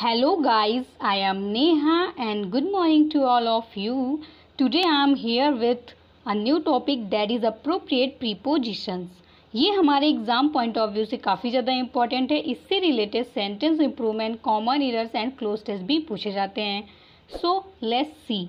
Hello guys I am Neha and good morning to all of you today I am here with a new topic that is appropriate prepositions ये हमारे exam point of view से काफ़ी ज़्यादा important है इससे related sentence improvement common errors and cloze test भी पूछे जाते हैं सो लेट्स सी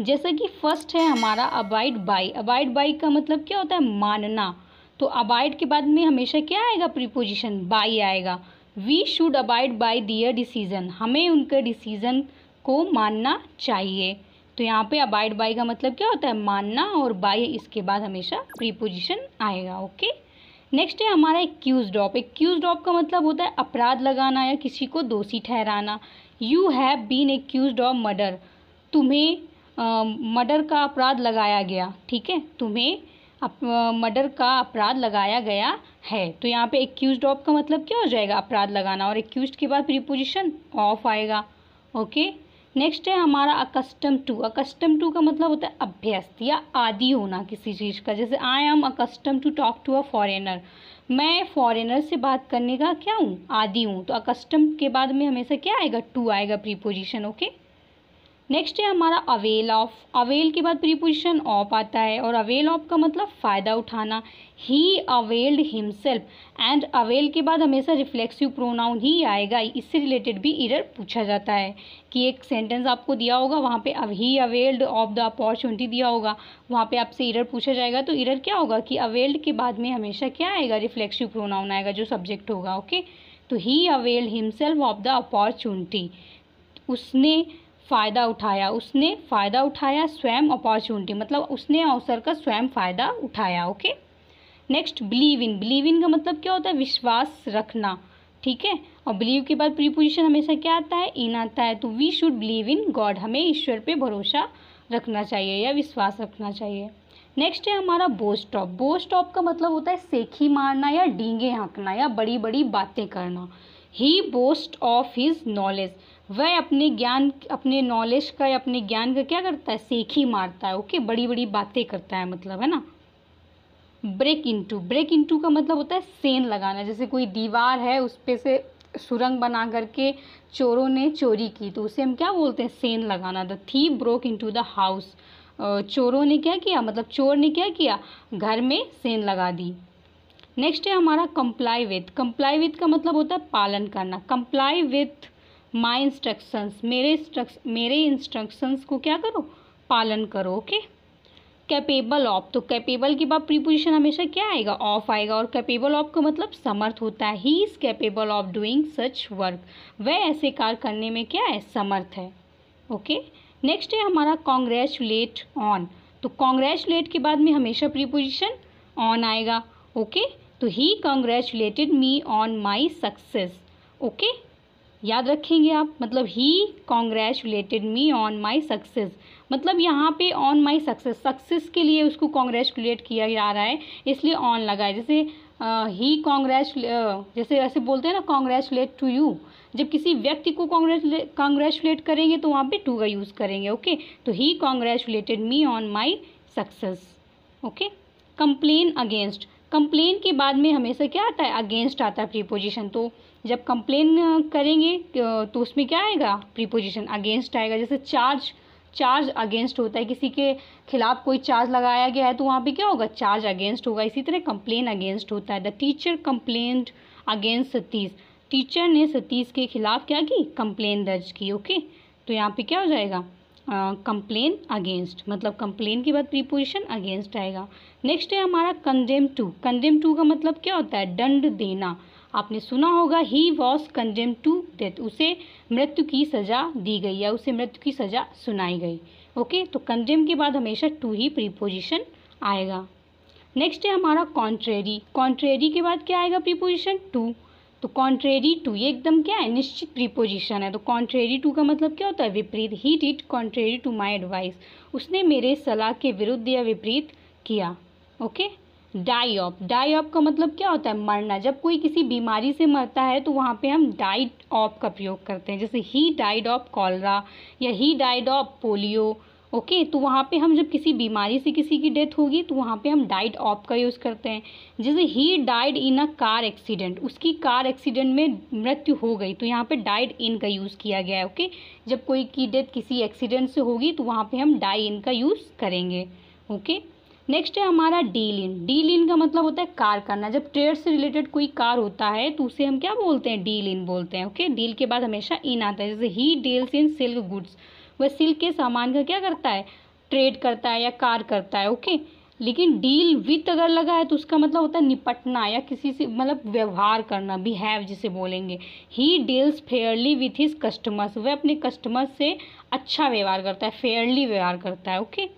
जैसा कि फर्स्ट है हमारा अबाइड बाई अबाइड बाई का मतलब क्या होता है मानना तो अबाइड के बाद में हमेशा क्या आएगा प्रीपोजिशन बाई आएगा we should abide by their decision हमें उनके डिसीज़न को मानना चाहिए तो यहाँ पे अबाइड बाई का मतलब क्या होता है मानना और बाई इसके बाद हमेशा प्रीपोजिशन आएगा ओके नेक्स्ट है हमारा एक्यूज ऑफ एक्यूज ऑफ का मतलब होता है अपराध लगाना या किसी को दोषी ठहराना you have been accuse of murder तुम्हें मर्डर का अपराध लगाया गया ठीक है तुम्हें मर्डर का अपराध लगाया गया है तो यहाँ पे एक्यूज ऑफ का मतलब क्या हो जाएगा अपराध लगाना और एक्यूज के बाद प्रीपोजिशन ऑफ आएगा ओके नेक्स्ट है हमारा अकस्टम टू अकस्टम टू का मतलब होता है अभ्यस्त या आदि होना किसी चीज़ का जैसे I am accustom to talk to a foreigner मैं फॉरेनर से बात करने का क्या हूँ आदि हूँ तो अकस्टम के बाद में हमेशा क्या आएगा टू आएगा प्रीपोजिशन ओके okay? नेक्स्ट है हमारा अवेल ऑफ अवेल के बाद प्रीपोजिशन ऑफ आता है और अवेल ऑफ का मतलब फ़ायदा उठाना he availed himself and avail के बाद हमेशा रिफ्लेक्सिव प्रोनाउन ही आएगा इससे रिलेटेड भी इरर पूछा जाता है कि एक सेंटेंस आपको दिया होगा वहाँ पे अब he availed of the opportunity दिया होगा वहाँ पे आपसे इरर पूछा जाएगा तो इरर क्या होगा कि अवेल्ड के बाद में हमेशा क्या आएगा रिफ्लेक्सिव प्रोनाउन आएगा जो सब्जेक्ट होगा ओके तो he availed himself of the opportunity उसने फ़ायदा उठाया उसने फ़ायदा उठाया स्वयं अपॉर्चुनिटी मतलब उसने अवसर का स्वयं फ़ायदा उठाया okay next believe in believe in का मतलब क्या होता है विश्वास रखना ठीक है और बिलीव के बाद प्रीपोजिशन हमेशा क्या आता है इन आता है तो we should believe in God हमें ईश्वर पे भरोसा रखना चाहिए या विश्वास रखना चाहिए नेक्स्ट है हमारा बोस्टॉप बोस्टॉप का मतलब होता है सेखी मारना या डींगे हाँकना या बड़ी बड़ी बातें करना he boast of his knowledge वह अपने ज्ञान अपने नॉलेज का या अपने ज्ञान का क्या करता है सेखी मारता है ओके बड़ी बड़ी बातें करता है मतलब है ना ब्रेक इनटू ब्रेक इनटू का मतलब होता है सेन लगाना जैसे कोई दीवार है उस पर से सुरंग बना करके चोरों ने चोरी की तो उसे हम क्या बोलते हैं सेन लगाना द थी ब्रोक इनटू द हाउस चोरों ने क्या किया मतलब चोर ने क्या किया घर में सेन लगा दी नेक्स्ट है हमारा कंप्लाई विथ कंप्लाई विथ का मतलब होता है पालन करना कंप्लाई विथ माई इंस्ट्रक्शंस मेरे इंस्ट्रक्स मेरे इंस्ट्रक्शंस को क्या करो पालन करो ओके कैपेबल ऑफ तो कैपेबल के बाद प्रीपोजिशन हमेशा क्या आएगा ऑफ आएगा और कैपेबल ऑफ का मतलब समर्थ होता है he is capable of doing such work वह ऐसे कार्य करने में क्या है समर्थ है ओके नेक्स्ट है हमारा कॉन्ग्रेचुलेट ऑन तो कॉन्ग्रेचुलेट के बाद में हमेशा प्रीपोजिशन ऑन आएगा ओके okay? तो he congratulated me on my success okay याद रखेंगे आप मतलब he congratulated me on my success मतलब यहाँ पे ऑन माई सक्सेस सक्सेस के लिए उसको कॉन्ग्रेचुलेट किया जा रहा है इसलिए ऑन लगा है जैसे ही कॉन्ग्रेच जैसे ऐसे बोलते हैं ना कॉन्ग्रेचुलेट टू यू जब किसी व्यक्ति को कॉन्ग्रेचुलेट कॉन्ग्रेचुलेट करेंगे तो वहाँ पे टू का यूज़ करेंगे ओके तो he congratulated me on my success okay complain against complain के बाद में हमेशा क्या आता है अगेंस्ट आता है प्रीपोजिशन तो जब कंप्लेन करेंगे तो, तो उसमें क्या आएगा प्रीपोजिशन अगेंस्ट आएगा जैसे चार्ज चार्ज अगेंस्ट होता है किसी के खिलाफ कोई चार्ज लगाया गया है तो वहाँ पे क्या होगा चार्ज अगेंस्ट होगा इसी तरह कंप्लेन अगेंस्ट होता है the teacher complaint against Satish teacher ने सतीश के खिलाफ क्या की कंप्लेन दर्ज की ओके तो यहाँ पे क्या हो जाएगा कंप्लेन uh, अगेंस्ट मतलब कंप्लेन के बाद प्रीपोजिशन अगेंस्ट आएगा नेक्स्ट है हमारा कंडेम टू कंडेम टू का मतलब क्या होता है दंड देना आपने सुना होगा he was condemn to death उसे मृत्यु की सज़ा दी गई या उसे मृत्यु की सज़ा सुनाई गई ओके तो कंडेम के बाद हमेशा टू ही प्रीपोजिशन आएगा नेक्स्ट है हमारा कॉन्ट्रेरी कॉन्ट्रेरी के बाद क्या आएगा प्रीपोजिशन टू तो कॉन्ट्रेरी टू ये एकदम क्या है निश्चित प्रीपोजिशन है तो कॉन्ट्रेरी टू का मतलब क्या होता है विपरीत he did contrary to my advice उसने मेरे सलाह के विरुद्ध या विपरीत किया okay okay? Die of die of का मतलब क्या होता है मरना जब कोई किसी बीमारी से मरता है तो वहाँ पे हम डाइट ऑप का प्रयोग करते हैं जैसे ही डाइड ऑफ कॉलरा या he died of polio okay तो वहाँ पे हम जब किसी बीमारी से किसी की डेथ होगी तो वहाँ पे हम डाइड ऑफ का यूज़ करते हैं जैसे he died in a car accident उसकी कार एक्सीडेंट में मृत्यु हो गई तो यहाँ पे डाइड इन का यूज़ किया गया है ओके जब कोई की डेथ किसी एक्सीडेंट से होगी तो वहाँ पे हम डाई इन का यूज़ करेंगे ओके okay? नेक्स्ट है हमारा डील इन डील इन का मतलब होता है कार करना जब ट्रेड से रिलेटेड कोई कार होता है तो उसे हम क्या बोलते हैं डील इन बोलते हैं ओके डील के बाद हमेशा इन आता है जैसे he deals in silk goods वह सिल्क के सामान का क्या करता है ट्रेड करता है या कार करता है ओके लेकिन डील विथ अगर लगा है तो उसका मतलब होता है निपटना या किसी से मतलब व्यवहार करना बिहेव जिसे बोलेंगे he deals fairly with his customers वह अपने कस्टमर से अच्छा व्यवहार करता है फेयरली व्यवहार करता है ओके okay?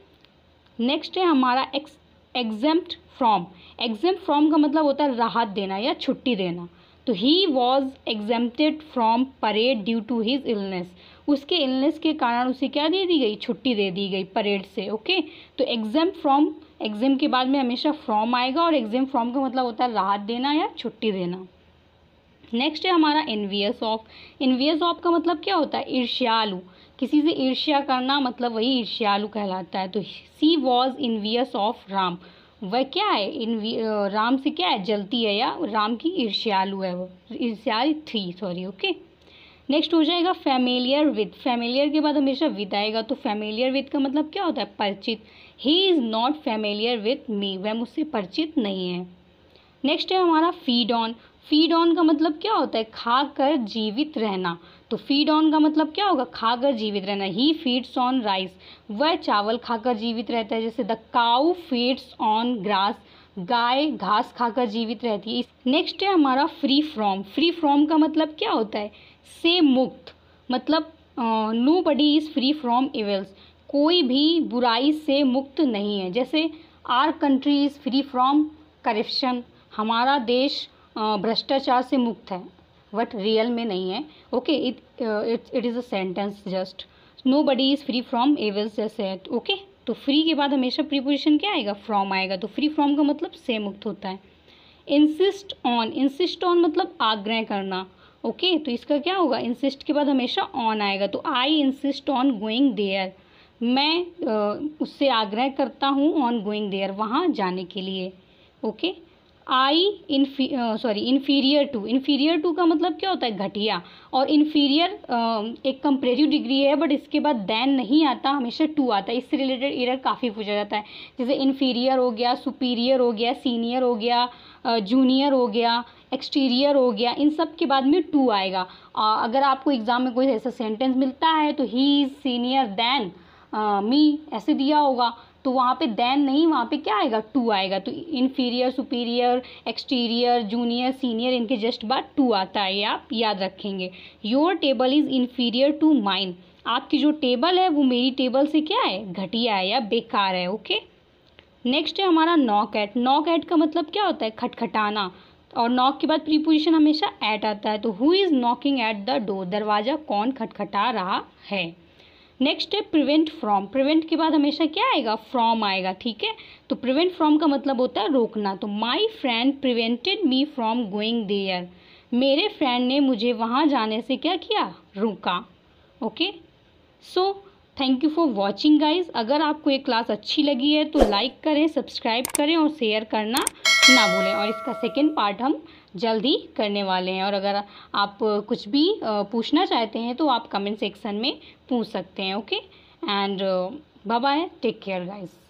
नेक्स्ट है हमारा ex exempt from exempt from का मतलब होता है राहत देना या छुट्टी देना तो ही was exempted from parade due to his illness उसके इलनेस के कारण उसे क्या दे दी गई छुट्टी दे दी गई परेड से ओके तो एग्जाम फ्रॉम एग्जाम के बाद में हमेशा फ्रॉम आएगा और एग्जाम फ्रॉम का मतलब होता है राहत देना या छुट्टी देना नेक्स्ट है हमारा इन्वियस ऑफ इन्वियस ऑफ का मतलब क्या होता है ईर्ष्यालु किसी से ईर्ष्या करना मतलब वही ईर्ष्यालु कहलाता है तो she was envious of Ram वह क्या है इन राम से क्या है जलती है या राम की ईर्ष्यालु है वो ईर्ष्याल थी सॉरी ओके नेक्स्ट हो जाएगा फेमिलियर विद फेमिलियर के बाद हमेशा विद आएगा तो फेमिलियर विद का मतलब क्या होता है परिचित he is not familiar with me वह मुझसे परिचित नहीं है नेक्स्ट है हमारा फीड ऑन फीड ऑन का मतलब क्या होता है खाकर जीवित रहना तो फीड ऑन का मतलब क्या होगा खाकर जीवित रहना ही फीड्स ऑन राइस वह चावल खाकर जीवित रहता है जैसे the cow feeds on grass गाय घास खाकर जीवित रहती है नेक्स्ट है हमारा फ्री फ्रॉम फ्री फ्रॉम का मतलब क्या होता है से मुक्त मतलब nobody is free from evils कोई भी बुराई से मुक्त नहीं है जैसे our country is free from corruption हमारा देश भ्रष्टाचार से मुक्त है बट रियल में नहीं है okay it it is a sentence just nobody is free from evils जैसे है ओके तो फ्री तो के बाद हमेशा प्रीपोजिशन क्या आएगा फ्रॉम आएगा तो फ्री फ्रॉम का मतलब से मुक्त होता है इंसिस्ट ऑन इंसिस्ट ऑन मतलब आग्रह करना ओके okay, तो इसका क्या होगा इंसिस्ट के बाद हमेशा ऑन आएगा तो I insist on going there मैं uh, उससे आग्रह करता हूँ ऑन गोइंग देयर वहाँ जाने के लिए ओके okay? आई इन्फी sorry inferior to inferior to का मतलब क्या होता है घटिया और इन्फीरियर uh, um, एक कंपेरेटिव डिग्री है बट इसके बाद दैन नहीं आता हमेशा टू आता है इससे रिलेटेड इरर काफ़ी पूछा जाता है जैसे इन्फीरियर हो गया सुपीरियर हो गया सीनियर हो गया जूनियर uh, हो गया एक्सटीरियर हो गया इन सब के बाद में टू आएगा uh, अगर आपको एग्ज़ाम में कोई ऐसा सेंटेंस मिलता है तो he is senior than me ऐसे दिया होगा तो वहाँ पे देन नहीं वहाँ पे क्या आएगा टू आएगा तो inferior superior exterior junior senior इनके जस्ट बाद टू आता है ये आप याद रखेंगे your table is inferior to mine आपकी जो टेबल है वो मेरी टेबल से क्या है घटिया है या बेकार है ओके नेक्स्ट है हमारा नॉक एट नॉक एट का मतलब क्या होता है खटखटाना और नॉक के बाद प्रीपोजिशन हमेशा ऐट आता है तो who is knocking at the door दरवाज़ा कौन खटखटा रहा है नेक्स्ट है प्रिवेंट फ्रॉम प्रिवेंट के बाद हमेशा क्या आएगा फ्रॉम आएगा ठीक है तो प्रिवेंट फ्रॉम का मतलब होता है रोकना तो my friend prevented me from going there मेरे फ्रेंड ने मुझे वहाँ जाने से क्या किया रोका okay so thank you for watching guys अगर आपको ये क्लास अच्छी लगी है तो लाइक करें सब्सक्राइब करें और शेयर करना ना भूलें और इसका सेकेंड पार्ट हम जल्दी करने वाले हैं और अगर आप कुछ भी पूछना चाहते हैं तो आप कमेंट सेक्शन में पूछ सकते हैं okay and bye take care guys